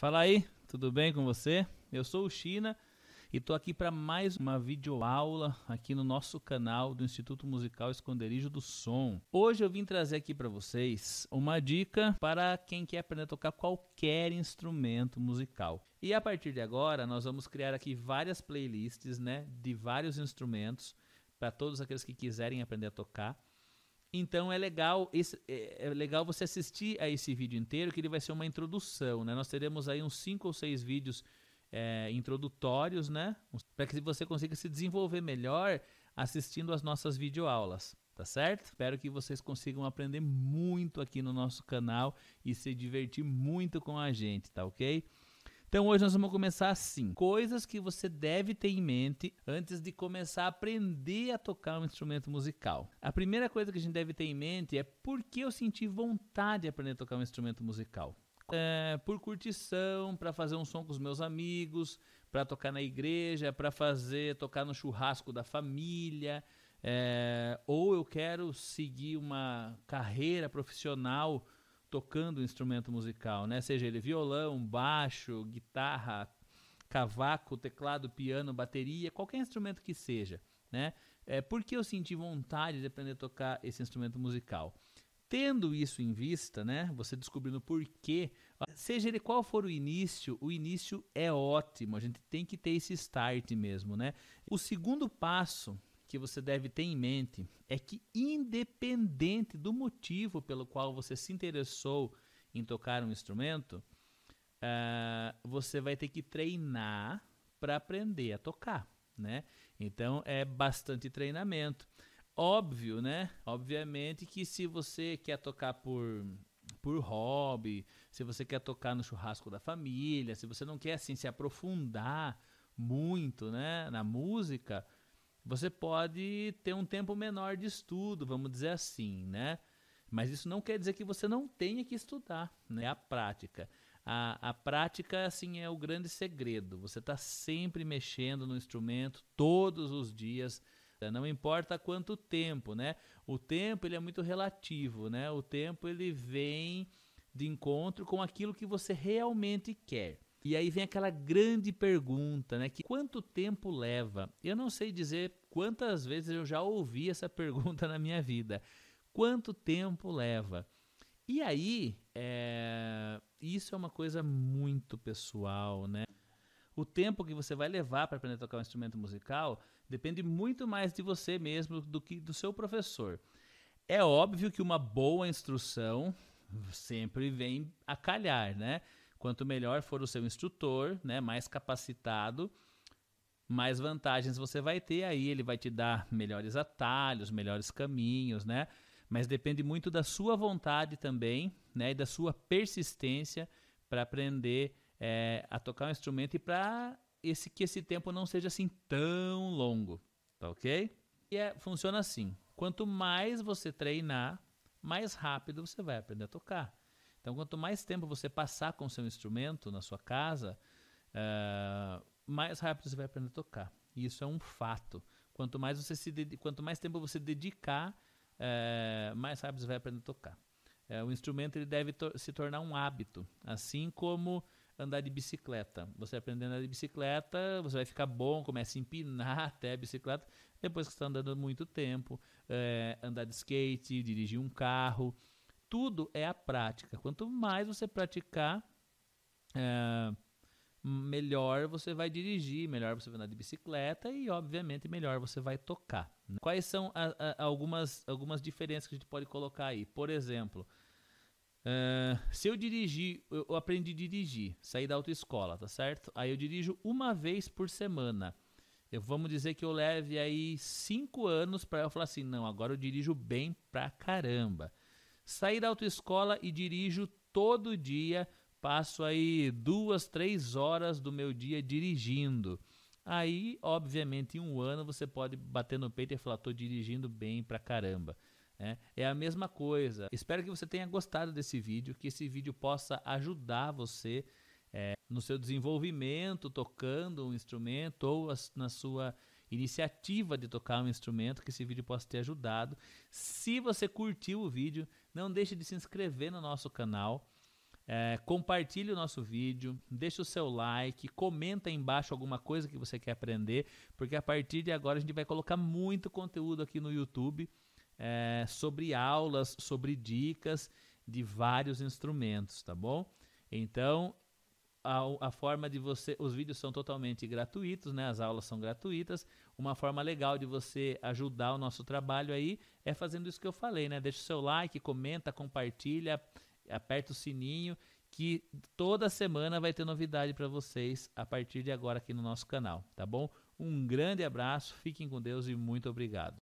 Fala aí, tudo bem com você? Eu sou o China e estou aqui para mais uma videoaula aqui no nosso canal do Instituto Musical Esconderijo do Som. Hoje eu vim trazer aqui para vocês uma dica para quem quer aprender a tocar qualquer instrumento musical. E a partir de agora nós vamos criar aqui várias playlists, né, de vários instrumentos para todos aqueles que quiserem aprender a tocar então é legal, esse, é, é legal você assistir a esse vídeo inteiro, que ele vai ser uma introdução, né? Nós teremos aí uns 5 ou 6 vídeos é, introdutórios, né? Para que você consiga se desenvolver melhor assistindo às nossas videoaulas, tá certo? Espero que vocês consigam aprender muito aqui no nosso canal e se divertir muito com a gente, tá ok? Então hoje nós vamos começar assim: coisas que você deve ter em mente antes de começar a aprender a tocar um instrumento musical. A primeira coisa que a gente deve ter em mente é por que eu senti vontade de aprender a tocar um instrumento musical. É, por curtição, para fazer um som com os meus amigos, para tocar na igreja, para fazer tocar no churrasco da família, é, ou eu quero seguir uma carreira profissional tocando um instrumento musical, né? Seja ele violão, baixo, guitarra, cavaco, teclado, piano, bateria, qualquer instrumento que seja, né? É, porque eu senti vontade de aprender a tocar esse instrumento musical? Tendo isso em vista, né? Você descobrindo por quê, seja ele qual for o início, o início é ótimo. A gente tem que ter esse start mesmo, né? O segundo passo que você deve ter em mente é que, independente do motivo pelo qual você se interessou em tocar um instrumento, uh, você vai ter que treinar para aprender a tocar, né? Então é bastante treinamento. Óbvio, né? Obviamente que se você quer tocar por por hobby, se você quer tocar no churrasco da família, se você não quer assim se aprofundar muito, né, na música, você pode ter um tempo menor de estudo, vamos dizer assim, né? Mas isso não quer dizer que você não tenha que estudar, né? É a prática. A, a prática, assim, é o grande segredo. Você está sempre mexendo no instrumento todos os dias, né? não importa quanto tempo, né? O tempo, ele é muito relativo, né? O tempo, ele vem de encontro com aquilo que você realmente quer. E aí vem aquela grande pergunta, né? Que quanto tempo leva? Eu não sei dizer quantas vezes eu já ouvi essa pergunta na minha vida. Quanto tempo leva? E aí, é, isso é uma coisa muito pessoal, né? O tempo que você vai levar para aprender a tocar um instrumento musical depende muito mais de você mesmo do que do seu professor. É óbvio que uma boa instrução sempre vem a calhar, né? Quanto melhor for o seu instrutor, né, mais capacitado, mais vantagens você vai ter. Aí ele vai te dar melhores atalhos, melhores caminhos, né? Mas depende muito da sua vontade também, né, e da sua persistência para aprender é, a tocar um instrumento e para esse que esse tempo não seja assim tão longo, tá ok? E é, funciona assim: quanto mais você treinar, mais rápido você vai aprender a tocar. Então, quanto mais tempo você passar com o seu instrumento na sua casa, uh, mais rápido você vai aprender a tocar. E isso é um fato. Quanto mais você se dedica, quanto mais tempo você dedicar, uh, mais rápido você vai aprender a tocar. Uh, o instrumento ele deve to se tornar um hábito, assim como andar de bicicleta. Você aprendendo a andar de bicicleta, você vai ficar bom, começa a empinar até a bicicleta, depois que você está andando muito tempo, andar de skate, dirigir um carro tudo é a prática. Quanto mais você praticar, é, melhor você vai dirigir, melhor você vai andar de bicicleta e, obviamente, melhor você vai tocar. Né? Quais são a, a, algumas, algumas diferenças que a gente pode colocar aí? Por exemplo, é, se eu dirigir, eu aprendi a dirigir, saí da autoescola, tá certo? Aí eu dirijo uma vez por semana. Eu, vamos dizer que eu leve aí cinco anos para eu falar assim, não, agora eu dirijo bem pra caramba. Saí da autoescola e dirijo todo dia. Passo aí duas, três horas do meu dia dirigindo. Aí, obviamente, em um ano você pode bater no peito e falar: tô dirigindo bem pra caramba. Né? É a mesma coisa. Espero que você tenha gostado desse vídeo, que esse vídeo possa ajudar você é, no seu desenvolvimento, tocando um instrumento ou na sua iniciativa de tocar um instrumento, que esse vídeo possa ter ajudado. Se você curtiu o vídeo, não deixe de se inscrever no nosso canal. É, compartilhe o nosso vídeo, deixe o seu like, comenta aí embaixo alguma coisa que você quer aprender, porque a partir de agora a gente vai colocar muito conteúdo aqui no YouTube é, sobre aulas, sobre dicas de vários instrumentos, tá bom? Então, a, a, forma de você. Os vídeos são totalmente gratuitos, né? As aulas são gratuitas. Uma forma legal de você ajudar o nosso trabalho aí é fazendo isso que eu falei, né? Deixa o seu like, comenta, compartilha, aperta o sininho, que toda semana vai ter novidade para vocês a partir de agora aqui no nosso canal, tá bom? Um grande abraço, fiquem com Deus e muito obrigado.